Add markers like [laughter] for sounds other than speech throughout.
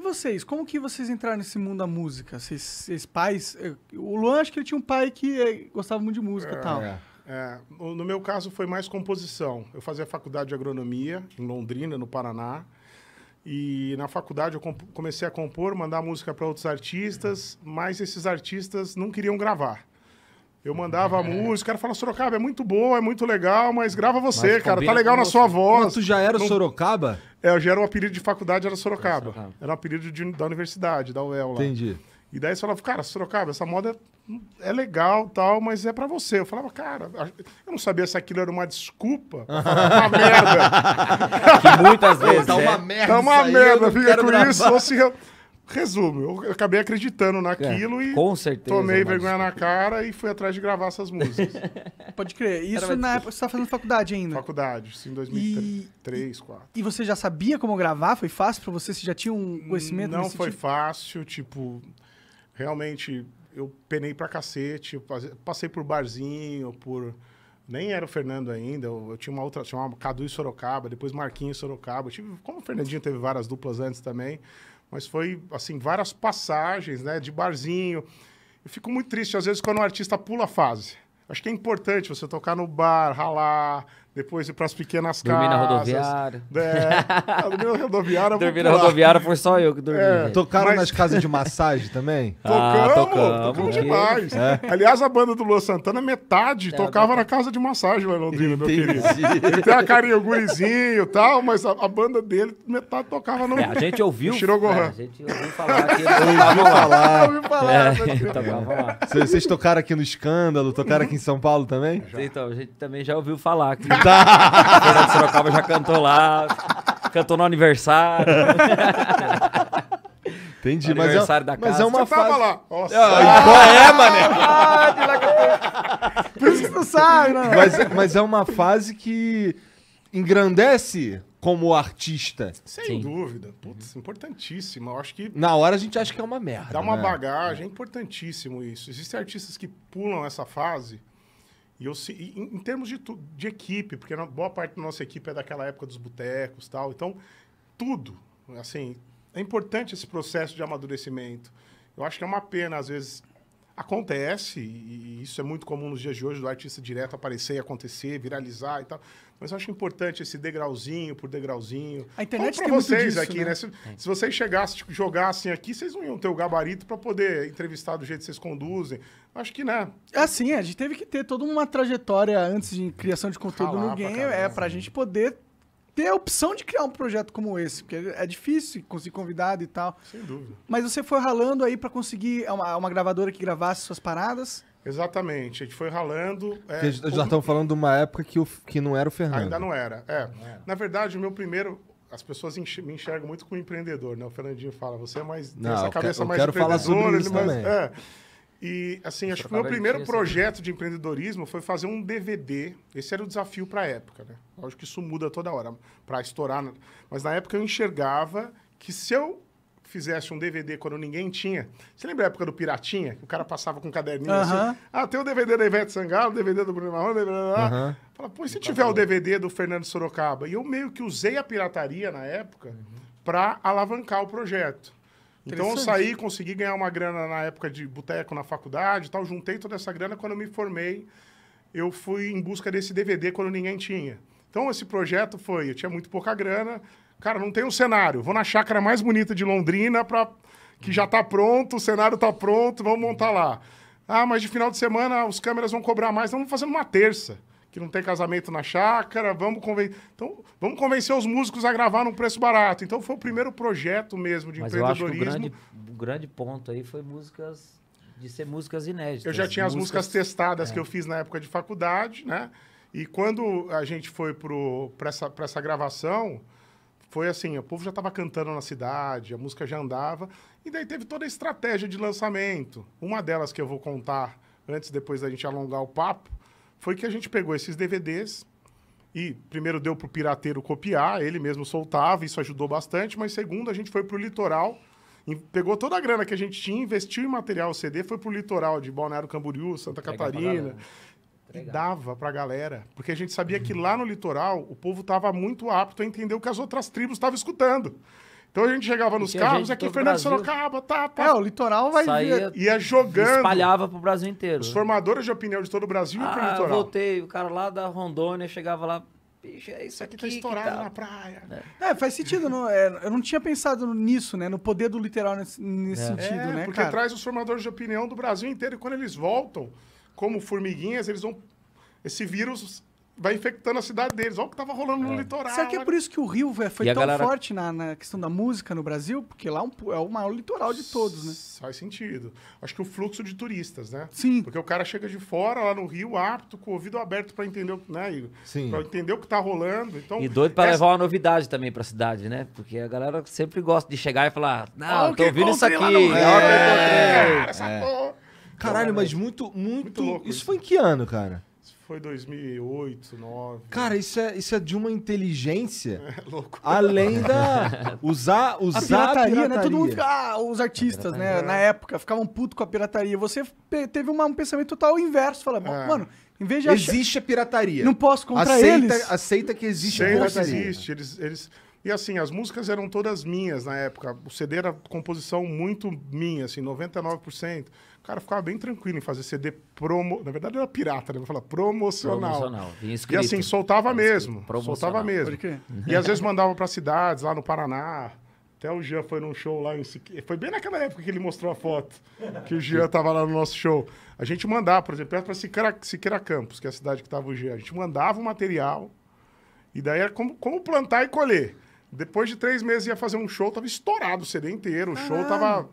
E vocês, como que vocês entraram nesse mundo da música? Vocês, vocês pais... Eh, o Luan, acho que ele tinha um pai que eh, gostava muito de música e é, tal. É. É, no meu caso, foi mais composição. Eu fazia faculdade de agronomia em Londrina, no Paraná. E na faculdade eu comecei a compor, mandar música para outros artistas, mas esses artistas não queriam gravar. Eu mandava [laughs] é. a música, o cara falava, Sorocaba, é muito boa, é muito legal, mas grava você, mas cara, tá legal na você. sua voz. Não, tu já era não... Sorocaba? É, já era um apelido de faculdade, era Sorocaba. É, Sorocaba. Era um apelido de, da universidade, da UEL lá. Entendi. E daí você falava, cara, Sorocaba, essa moda é, é legal tal, mas é para você. Eu falava, cara, eu não sabia se aquilo era uma desculpa pra [laughs] uma merda. que muitas [laughs] vezes. Tá uma merda. Tá uma merda, fica com isso. Ou se, Resumo, eu acabei acreditando naquilo é, e com certeza, tomei vergonha na cara e fui atrás de gravar essas músicas. [laughs] Pode crer. Isso na época você estava tá fazendo faculdade ainda? Faculdade, sim, 2003, 2004. E, e, você já sabia como gravar? Foi fácil para você? Você já tinha um conhecimento Não foi tipo? fácil, tipo, realmente eu penei pra cacete, passei por barzinho, por nem era o Fernando ainda, eu, eu tinha uma outra, chamava Cadu e Sorocaba, depois Marquinhos e Sorocaba. Eu tive, como o Fernandinho teve várias duplas antes também, mas foi, assim, várias passagens, né? De barzinho. Eu fico muito triste, às vezes, quando o um artista pula a fase. Acho que é importante você tocar no bar, ralar, depois ir para as pequenas dormi casas. É. [laughs] Dormir na rodoviária. É, dormir na rodoviária. dormir na rodoviária foi só eu que dormi. É, tocaram mas... nas casas de massagem também? Tocamos, [laughs] ah, tocamos, tocamos é. demais. É. Aliás, a banda do Luan Santana, metade tocava na casa de massagem lá em Londrina, Entendi. meu querido. Ele tem a carinha gurizinho e tal, mas a, a, banda dele, metade tocava no... É, a gente ouviu... Shirogorran. É, a gente ouviu falar que eles tocavam Ouviu falar. É, né? Vocês tocaram aqui no Escândalo, tocaram aqui em são Paulo também? Já. Então, a gente também já ouviu falar que tá. [laughs] Fernando Sorocaba já cantou lá, cantou no aniversário. Entendi, mas é, mas é uma fase... tava lá. Nossa. Ah, é, Ah, [laughs] Por isso que não sabe, né? Mas, mas é uma fase que engrandece como artista. Sem Sim. dúvida. Putz, importantíssimo. Eu acho que. Na hora a gente acha que é uma merda. Dá uma né? bagagem, é importantíssimo isso. Existem artistas que pulam essa fase e eu, em, em termos de, de equipe, porque boa parte da nossa equipe é daquela época dos botecos tal. Então, tudo. Assim, é importante esse processo de amadurecimento. Eu acho que é uma pena, às vezes, Acontece, e isso é muito comum nos dias de hoje, do artista direto aparecer e acontecer, viralizar e tal. Mas eu acho importante esse degrauzinho por degrauzinho. A internet Como tem vocês disso, aqui, né? né? Se, se, vocês chegassem, tipo, jogassem aqui, vocês não iam ter o gabarito para poder entrevistar do jeito que vocês conduzem. Acho que, né? Assim, a gente teve que ter toda uma trajetória antes de criação de conteúdo Falar ah, no game, é, pra é, para a gente poder ter a opção de criar um projeto como esse, porque é difícil conseguir convidado e tal. Sem dúvida. Mas você foi ralando aí para conseguir é uma, uma gravadora que gravasse suas paradas? Exatamente, a gente foi ralando. É, a gente já estamos falando de uma época que, o, que não era o Fernando. Ainda não era, é. Não era. Na verdade, o meu primeiro. As pessoas enx me enxergam muito como empreendedor, né? O Fernandinho fala, você é mais. Não, tem essa cabeça eu mais quero falar sobre isso mas, também. É. E, assim, acho que o meu é primeiro né? projeto de empreendedorismo foi fazer um DVD. Esse era o desafio para a época, né? Lógico que isso muda toda hora, para estourar. Né? Mas na época eu enxergava que se eu fizesse um DVD quando ninguém tinha. Você lembra a época do Piratinha? Que o cara passava com um caderninho uh -huh. assim. Ah, tem o DVD da Ivete Sangalo, o DVD do Bruno Marrone, blá, blá, blá. Uh -huh. Fala, pô, e se e tiver tá o DVD do Fernando Sorocaba? E eu meio que usei a pirataria na época uh -huh. para alavancar o projeto. Então eu saí, consegui ganhar uma grana na época de boteco na faculdade e tal, juntei toda essa grana. Quando eu me formei, eu fui em busca desse DVD quando ninguém tinha. Então esse projeto foi, eu tinha muito pouca grana, cara, não tem um cenário, vou na chácara mais bonita de Londrina para que já está pronto, o cenário está pronto, vamos montar lá. Ah, mas de final de semana os câmeras vão cobrar mais, então vamos fazer uma terça que não tem casamento na chácara, vamos convencer. Então, vamos convencer os músicos a gravar num preço barato. Então foi o primeiro projeto mesmo de Mas empreendedorismo. Eu acho que o, grande, o grande ponto aí foi músicas de ser músicas inéditas. Eu já tinha as músicas, músicas testadas é. que eu é. fiz na época de faculdade, né? E quando a gente foi para essa, essa gravação, foi assim, o povo já estava cantando na cidade, a música já andava, e daí teve toda a estratégia de lançamento. Uma delas que eu vou contar antes, depois da gente alongar o papo, foi que a gente pegou esses DVDs e primeiro deu para o pirateiro copiar, ele mesmo soltava, isso ajudou bastante, mas segundo a gente foi para o litoral, pegou toda a grana que a gente tinha, investiu em material CD, foi para o litoral de Balneário Camboriú, Santa Entregar Catarina, e dava para a galera, porque a gente sabia uhum. que lá no litoral o povo estava muito apto a entender o que as outras tribos estavam escutando. Então a gente chegava nos carros, aqui todo Fernando falou Brasil. Sorocaba, tá, tá, É, o litoral vai Saía, Ia jogando. espalhava pro Brasil inteiro. Os formadores de opinião de todo o Brasil e pro ah, eu voltei, o cara lá da Rondônia chegava lá, bicho, é isso Isso aqui, tá aqui tá estourado na praia. É, é, faz sentido. Não, é, eu não tinha pensado nisso, né? No poder do Litoral nesse, nesse é. sentido, É, né, porque cara? traz os formadores de opinião do Brasil inteiro e quando eles voltam, como formiguinhas, eles vão. Esse vírus vai infectando a cidade deles. Olha o que tava rolando no é. litoral. Será que é por isso que o Rio véio, foi E tão galera- forte na, na questão da música no Brasil? Porque lá é, um- é o maior litoral de todos, né? Faz sentido. Acho que o fluxo de turistas, né? Sim. Porque o cara chega de fora, lá no Rio, apto, com o ouvido aberto para entender, o que- né, Igor? Sim. Pra entender o que tá rolando. Então, E doido para essa- levar uma novidade também pra cidade, né? Porque a galera sempre gosta de chegar e falar, não, Olha eu tô ouvindo isso aqui. É, é, essa porra. Caralho, então, mas muito, muito. Muito louco isso isso. foi em que ano, cara? foi 2008, 2009. Cara, isso é, isso é de uma inteligência. [laughs] É louco. Além da. Usar, [laughs] usar a pirataria, a pirataria. né? Todo mundo fica, ah, os artistas, né? Na época, ficavam puto com a pirataria. Você teve uma, um pensamento total inverso. Fala, é. mano, em vez de. Achar, existe a pirataria. Não posso contra aceita, eles. Aceita que existe Sei a pirataria. Existe. Eles, eles e assim, as músicas eram todas minhas na época. O CD era composição muito minha, assim, 99%. O cara ficava bem tranquilo em fazer CD promo. Na verdade era pirata, né? Vou falar promocional. Promocional. E assim, soltava mesmo. Soltava mesmo. E às vezes mandava para cidades, lá no Paraná. Até o Jean foi num show lá em Foi bem naquela época que ele mostrou a foto, que o Jean tava lá no nosso show. A gente mandava, por exemplo, para Siqueira, Siqueira Campos, que é a cidade que tava o Jean. A gente mandava o material. E daí era como, como plantar e colher. Depois de três meses ia fazer um show, tava estourado o CD inteiro. O show tava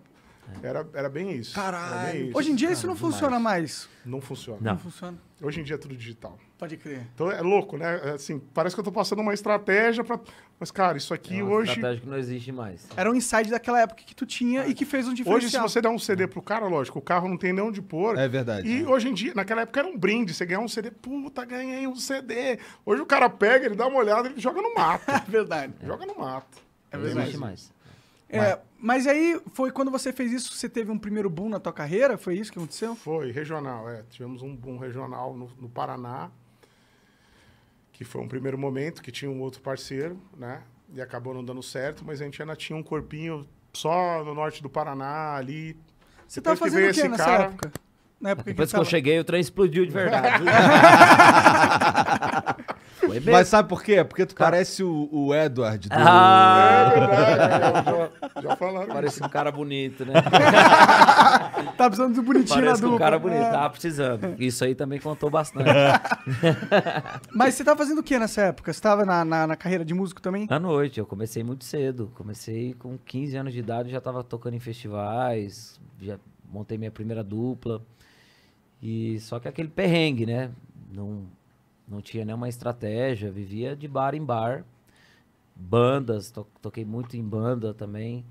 é. Era, era bem isso. Caralho. Bem isso. Hoje em dia Caralho, isso não demais. funciona mais. Não funciona. Não. não. funciona. Hoje em dia é tudo digital. Pode crer. Então é louco, né? É assim, parece que eu tô passando uma estratégia para Mas, cara, isso aqui é uma hoje. estratégia que não existe mais. Era um insight daquela época que tu tinha é. e que fez um diferencial. Hoje, se você der um CD pro cara, lógico, o carro não tem nem onde pôr. É verdade. E é. hoje em dia, naquela época era um brinde. Você ganhar um CD, puta, ganhei um CD. Hoje o cara pega, ele dá uma olhada, ele joga no mato. [laughs] é verdade. Joga no mato. É verdade. Não existe mais. É, mas... mas... aí foi quando você fez isso, você teve um primeiro boom na tua carreira? Foi isso que aconteceu? Foi, regional, é. Tivemos um boom regional no, no Paraná, que foi um primeiro momento, que tinha um outro parceiro, né? E acabou não dando certo, mas a gente ainda tinha um corpinho só no norte do Paraná, ali. Você Depois fazendo o quê nessa cara... época? Na época Depois que, que eu cheguei, o trem explodiu de verdade. [laughs] [laughs] Foi Mas sabe por quê? Porque tu tá. parece o, o Edward do... Ah, é verdade. É já, já falaram. Parece um cara bonito, né? tá precisando do bonitinho Parece na um cara bonito. É. Tava precisando. Isso aí também contou bastante. [laughs] Mas você tava fazendo o que nessa época? Você tava na, na, na, carreira de músico também? À noite. Eu comecei muito cedo. Comecei com 15 anos de idade. Já tava tocando em festivais. Já montei minha primeira dupla. E só que aquele perrengue, né? Não não tinha nenhuma estratégia, vivia de bar em bar. Bandas, to toquei muito em banda também.